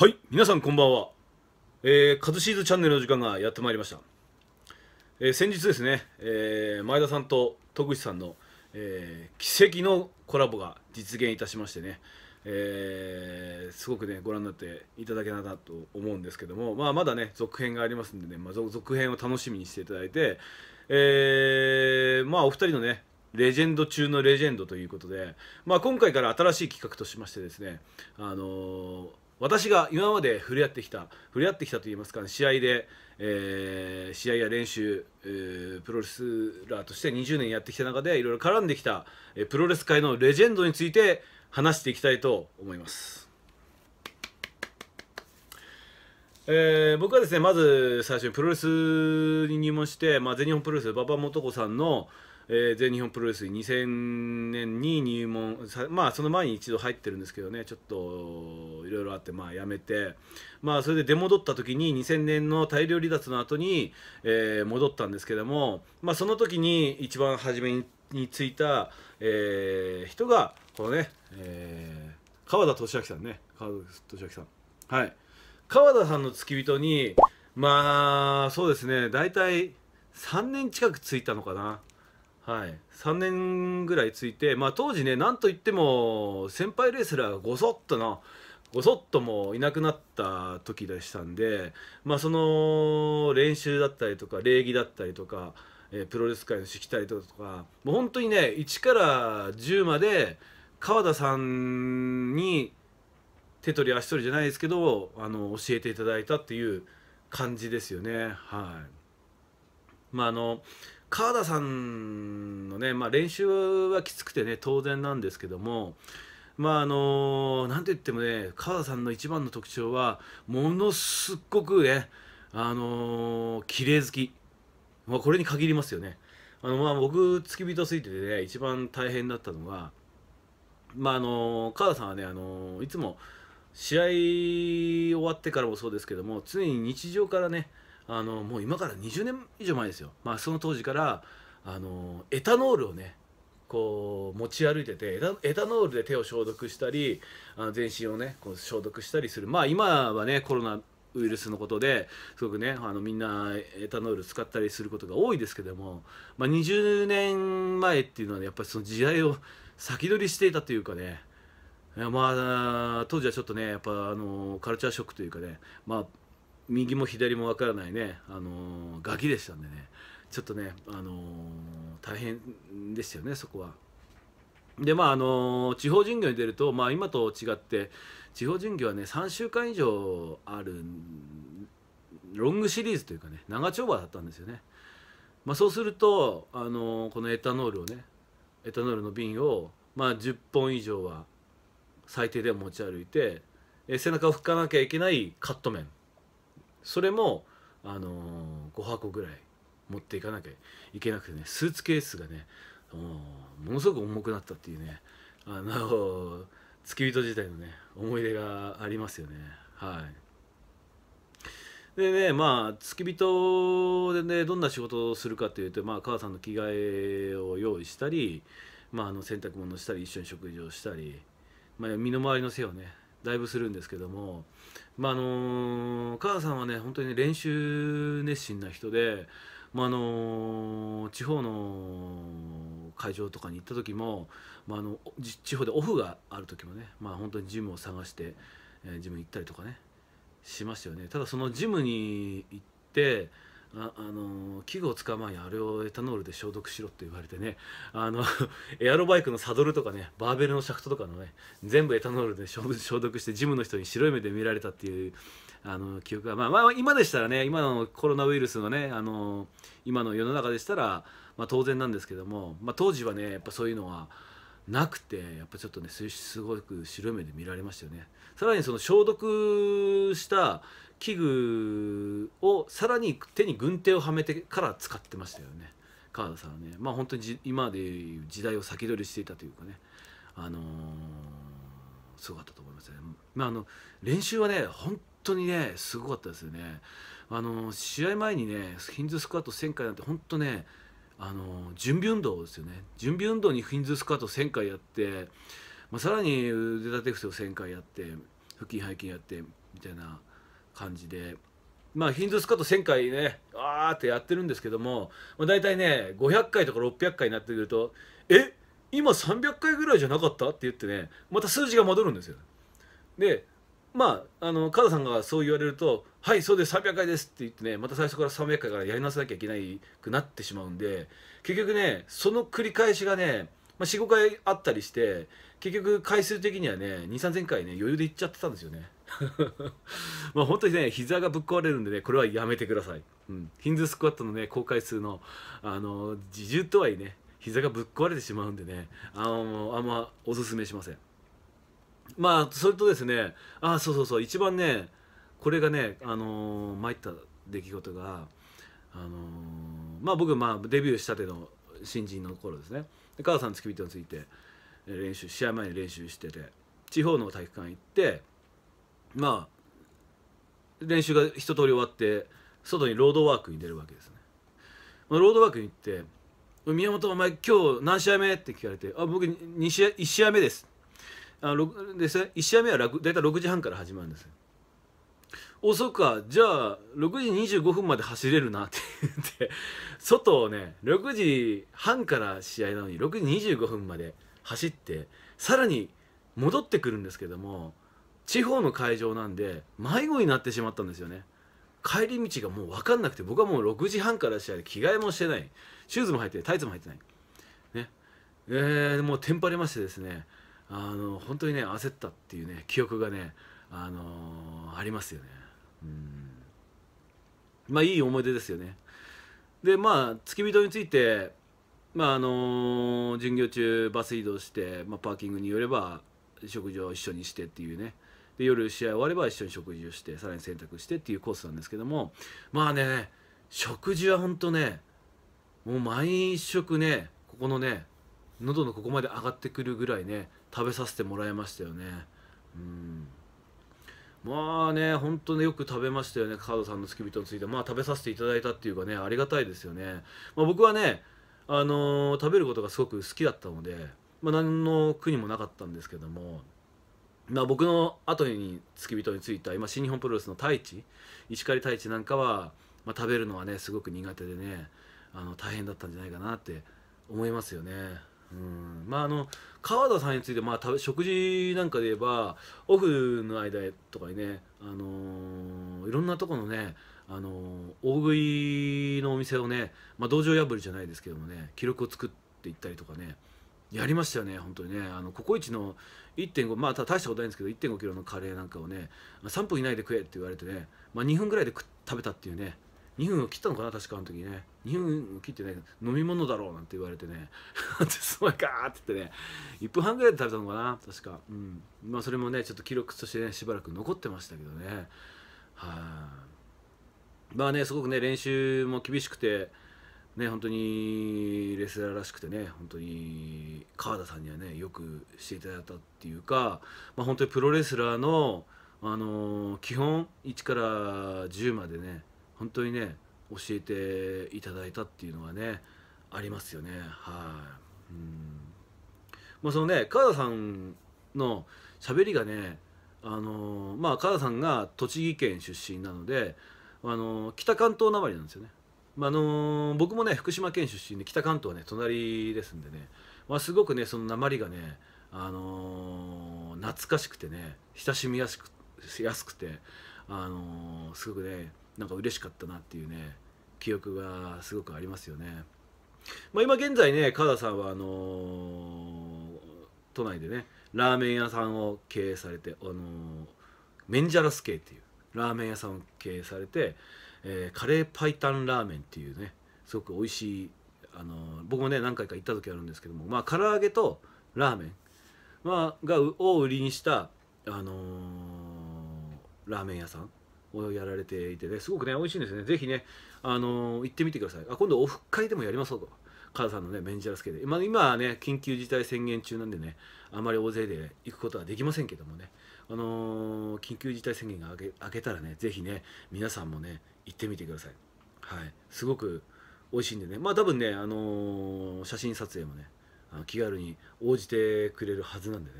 はい、皆さんこんばんは。えー、カズシーズチャンネルの時間がやってまいりました。えー、先日ですね、えー、前田さんと徳口さんの、えー、奇跡のコラボが実現いたしましてね、えー、すごくね、ご覧になっていただけたなと思うんですけども、まあ、まだね、続編がありますんでね、まあ、続編を楽しみにしていただいて、えまあ、お二人のね、レジェンド中のレジェンドということで、まあ、今回から新しい企画としましてですね、あのー私が今まで触れ合ってきた触れ合ってきたといいますか、ね、試合で、えー、試合や練習、えー、プロレスラーとして20年やってきた中でいろいろ絡んできた、えー、プロレス界のレジェンドについて話していきたいと思います。えー、僕はですねまず最初にプロレスに入門して、まあ、全日本プロレス馬場素子さんの、えー、全日本プロレス2000年に入門まあその前に一度入ってるんですけどねちょっといろいろあってまあやめてまあそれで出戻った時に2000年の大量離脱の後に、えー、戻ったんですけどもまあその時に一番初めについた、えー、人がこのね、えー、川田俊明さんね川田俊明さんはい川田さんの付き人にまあそうですね大体3年近くついたのかなはい、3年ぐらいついて、まあ、当時ねなんといっても先輩レスラーがごそっとの、ごそっともいなくなった時でしたんで、まあ、その練習だったりとか礼儀だったりとか、えー、プロレス界のしきたりとかもう本当にね1から10まで川田さんに手取り足取りじゃないですけどあの教えていただいたっていう感じですよね。はいまああの川田さんのね、まあ、練習はきつくてね当然なんですけどもまああの何、てと言ってもね川田さんの一番の特徴はものすっごくねあの綺麗好き、まあ、これに限りますよねあのまあ僕付き人すぎててね一番大変だったのがまああの川田さんはね、あのいつも試合終わってからもそうですけども常に日常からねあのもう今から20年以上前ですよ、まあ、その当時からあのエタノールをねこう持ち歩いててエタノールで手を消毒したりあの全身をねこう消毒したりするまあ今はねコロナウイルスのことですごくねあのみんなエタノール使ったりすることが多いですけども、まあ、20年前っていうのは、ね、やっぱりその時代を先取りしていたというかねまあ当時はちょっとねやっぱあのカルチャーショックというかねまあ右も左もわからないね、あのー、ガキでしたんでねちょっとね、あのー、大変でしたよねそこは。でまああのー、地方巡業に出ると、まあ、今と違って地方巡業はね3週間以上あるロングシリーズというかね長丁場だったんですよね。まあ、そうすると、あのこのエタノールをねエタノールの瓶を、まあ、10本以上は最低でも持ち歩いてえ背中を拭かなきゃいけないカット面それも、あのー、5箱ぐらい持っていかなきゃいけなくてねスーツケースがねものすごく重くなったっていうねあの付き人自体のね思い出がありますよねはいでねまあ付き人でねどんな仕事をするかというと、まあ、母さんの着替えを用意したり、まあ、あの洗濯物したり一緒に食事をしたり、まあ、身の回りの世話ねだいぶするんですけども、まああの母さんはね本当に練習熱心な人で、まあ、あの地方の会場とかに行った時も、まあ、あの地方でオフがある時もね、まあ、本当にジムを探して、えジム行ったりとかねしましたよねただそのジムに行ってああの器具を使う前にあれをエタノールで消毒しろって言われてねあの エアロバイクのサドルとかねバーベルのシャフトとかのね全部エタノールで消毒してジムの人に白い目で見られたっていうあの記憶が、まあ、まあ今でしたらね今のコロナウイルスのねあの今の世の中でしたら、まあ、当然なんですけども、まあ、当時はねやっぱそういうのは。なくてやっぱちょっとねすごく白い目で見られましたよねさらにその消毒した器具をさらに手に軍手をはめてから使ってましたよね川田さんはねまあ本当に今まで時代を先取りしていたというかねあのー、すごかったと思いますね、まあ、あの練習はね本当にねすごかったですよねあのー、試合前にねヒンズースクワット1000回なんて本当ねあの準備運動ですよね準備運動にフィンズスカート1000回やって、まあ、さらに腕立て伏せを1000回やって腹筋背筋やってみたいな感じで。まあ、ヒンズスカート1000回ね、あーってやってるんですけども、まあ、大体ね、500回とか600回になってくると、え今300回ぐらいじゃなかったって言ってね、また数字が戻るんですよ。で、まあ、あの、カズさんがそう言われると、はいそうです300回ですって言ってねまた最初から300回からやり直さなきゃいけなくなってしまうんで結局ねその繰り返しがね、まあ、45回あったりして結局回数的にはね23000回ね余裕でいっちゃってたんですよね まあ本当にね膝がぶっ壊れるんでねこれはやめてください、うん、ヒンズースクワットのね高回数のあの自重とはいえね膝がぶっ壊れてしまうんでねあのあんまおすすめしませんまあそれとですねあそうそうそう一番ねこれがねあのー、参った出来事があのー、まあ僕まあデビューしたての新人の頃ですねで母さん付き人について練習試合前に練習してて地方の体育館行ってまあ練習が一通り終わって外にロードワークに出るわけですね、まあ、ロードワークに行って「宮本お前今日何試合目?」って聞かれて「あ僕試合1試合目です」あで1試合目は大体6時半から始まるんですよ遅っかじゃあ6時25分まで走れるなって言って外をね6時半から試合なのに6時25分まで走ってさらに戻ってくるんですけども地方の会場なんで迷子になってしまったんですよね帰り道がもう分かんなくて僕はもう6時半から試合で着替えもしてないシューズも入ってないタイツも入ってないねえー、もうテンパりましてですねあの本当にね焦ったっていうね記憶がねあのー、ありますよねうんまあいい思い出ですよねでまあ付き人についてまああのー、巡業中バス移動して、まあ、パーキングに寄れば食事を一緒にしてっていうねで夜試合終われば一緒に食事をしてさらに洗濯してっていうコースなんですけどもまあね食事はほんとねもう毎食ねここのね喉のここまで上がってくるぐらいね食べさせてもらいましたよねうんまあね、本当によく食べましたよね、カードさんの付き人について、まあ食べさせていただいたっていうかね、ありがたいですよね。まあ、僕はね、あのー、食べることがすごく好きだったので、まあ、何の苦にもなかったんですけども、まあ、僕の後に付き人についた、今、新日本プロレスの太一、石狩太一なんかは、まあ、食べるのはね、すごく苦手でね、あの大変だったんじゃないかなって思いますよね。うんまああの川田さんについて、まあ、食事なんかで言えばオフの間とかにね、あのー、いろんなとこのね、あのー、大食いのお店をね、まあ、道場破りじゃないですけどもね記録を作っていったりとかねやりましたよね本当にねあのココイチの1.5まあ大したことないんですけど1 5キロのカレーなんかをね3分以内で食えって言われてね、まあ、2分ぐらいで食べたっていうね2分を切ったのかな確かあの時ね2分を切ってね飲み物だろうなんて言われてねすごいかーって言ってね1分半ぐらいで食べたのかな確かうんまあそれもねちょっと記録としてねしばらく残ってましたけどねはいまあねすごくね練習も厳しくてね本当にレスラーらしくてね本当に川田さんにはねよくしていただいたっていうか、まあ、本当にプロレスラーの、あのー、基本1から10までね本当にね教えていただいたっていうのはねありますよねはいうんまあそのね川田さんの喋りがねあのまあ川田さんが栃木県出身なのであの北関東なまりなんですよね、まあ、の僕もね福島県出身で北関東はね隣ですんでね、まあ、すごくねそのなまりがねあの懐かしくてね親しみやすくやすくてあのすごくねなんか嬉しかったなっていうね記憶がすごくありますよね。まあ、今現在ね川田さんはあのー、都内でねラーメン屋さんを経営されて、あのー、メンジャラス系っていうラーメン屋さんを経営されて、えー、カレーパイタンラーメンっていうねすごく美味しい、あの僕もね何回か行った時あるんですけどもまあ唐揚げとラーメン、まあ、がを売りにした、あのラーメン屋さんをやられていてねすごくね美味しいんですねぜひねあのー、行ってみてくださいあ今度オフ会でもやりましょうと母さんのねメンジャラスケで、ま今はね緊急事態宣言中なんでねあまり大勢で行くことはできませんけどもねあのー、緊急事態宣言が明けたらねぜひね皆さんもね行ってみてくださいはいすごく美味しいんでねまあ多分ねあのー、写真撮影もね気軽に応じてくれるはずなんでね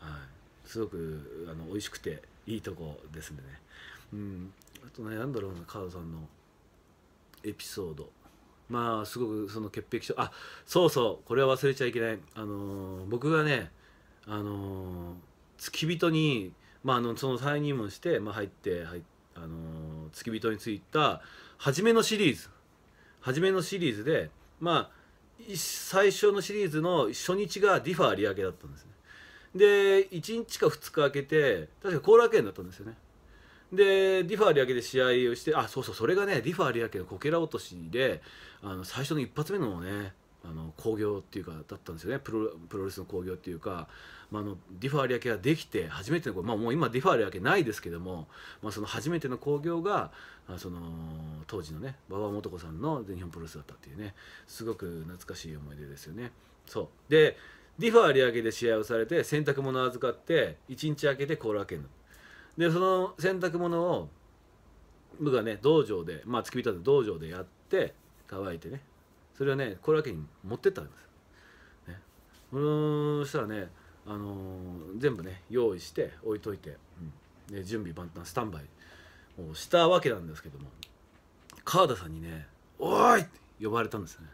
はいすごくあの美味しくていいとこですんでねうんあと悩んだろうなカードさんのエピソードまあすごくその潔癖症あそうそうこれは忘れちゃいけないあのー、僕がねあのー、付き人にまああのその再入門して、まあ、入っていあのー、付き人についた初めのシリーズ初めのシリーズでまあ最初のシリーズの初日がディファ上げだったんですねで1日か2日空けて確か後楽園だったんですよねでディファー有明で試合をしてあそうそうそれがねディファー有明のこけら落としであの最初の一発目のねあの興行っていうかだったんですよねプロプロレスの興行っていうか、まあ、あのディファー有明ができて初めての、まあ、もう今ディファー有明ないですけども、まあ、その初めての興行がその当時のね馬場素子さんの全日本プロレスだったっていうねすごく懐かしい思い出ですよね。そうでディファー有明で試合をされて洗濯物を預かって1日空けて後楽園のでその洗濯物を僕はね道場でまあ付き人で道場でやって乾いてねそれをねこれだけに持ってったんです、ね、そしたらね、あのー、全部ね用意して置いといて、うん、で準備万端スタンバイをしたわけなんですけども川田さんにね「おい!」って呼ばれたんですよね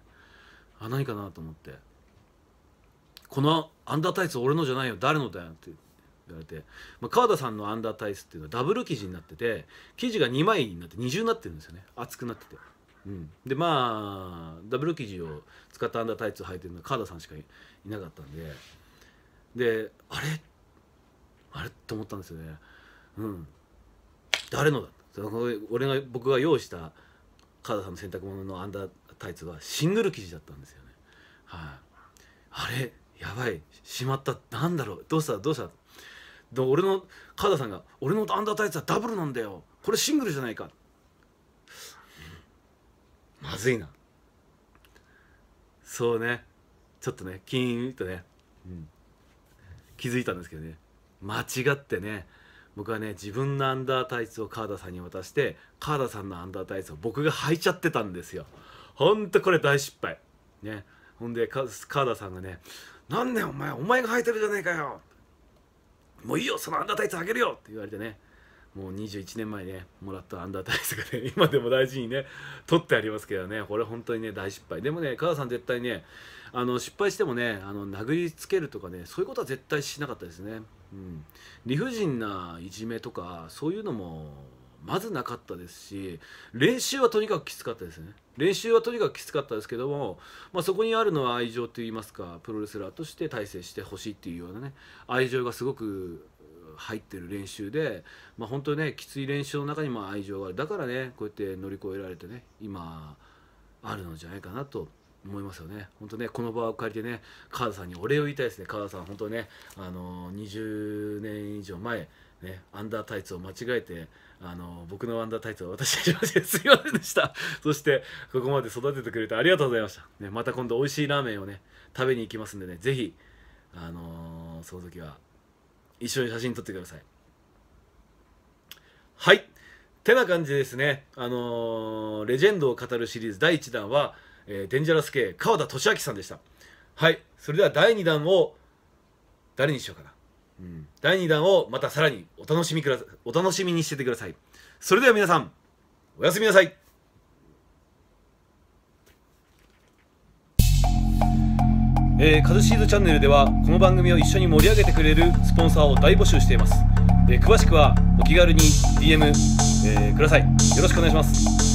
あ何かなと思って「このアンダータイツ俺のじゃないよ誰のだよ」って言われて、まあ、川田さんのアンダータイスっていうのはダブル生地になってて生地が2枚になって二重になってるんですよね厚くなってて。うん、でまあダブル生地を使ったアンダータイツを履いてるのは川田さんしかいなかったんでであれあれと思ったんですよねうん誰のだその俺が僕が用意した川田さんの洗濯物のアンダータイツはシングル生地だったんですよねはい、あ、あれやばいしまったなんだろうどうしたどうしたで俺の川田さんが「俺のアンダータイツはダブルなんだよこれシングルじゃないか」まずいなそうねちょっとねキーンとね、うん、気づいたんですけどね間違ってね僕はね自分のアンダータイツを川田さんに渡して川田さんのアンダータイツを僕が履いちゃってたんですよほんとこれ大失敗ねほんで川田さんがね「何でお前お前が履いてるじゃねえかよ」もういいよそのアンダータイツあげるよって言われてねもう21年前ねもらったアンダータイツがね 今でも大事にね取ってありますけどねこれ本当にね大失敗でもね母さん絶対ねあの失敗してもねあの殴りつけるとかねそういうことは絶対しなかったですね、うん、理不尽ないじめとかそういうのもまずなかったですし練習はとにかくきつかったですね練習はとにかくきつかったですけども、まあ、そこにあるのは愛情といいますかプロレスラーとして大成してほしいっていうようなね愛情がすごく入ってる練習で、まあ、本当にねきつい練習の中にも愛情があるだからねこうやって乗り越えられてね今あるのじゃないかなと思いますよね。本当ね、この場を借りてね、川田さんにお礼を言いたいですね。川田さん、本当ね、あの20年以上前、ね、アンダータイツを間違えてあの僕のアンダータイツは私にしましてすいませんでしたそしてここまで育ててくれてありがとうございました、ね、また今度美味しいラーメンをね食べに行きますんでね是非あのー、その時は一緒に写真撮ってくださいはいってな感じですねあのー、レジェンドを語るシリーズ第1弾は、えー、デンジャラス系川田俊明さんでしたはいそれでは第2弾を誰にしようかなうん、第2弾をまたさらにお楽しみくださお楽しみにしててくださいそれでは皆さんおやすみなさいえー、カズシーズチャンネルではこの番組を一緒に盛り上げてくれるスポンサーを大募集しています、えー、詳しくはお気軽に DM、えー、くださいよろしくお願いします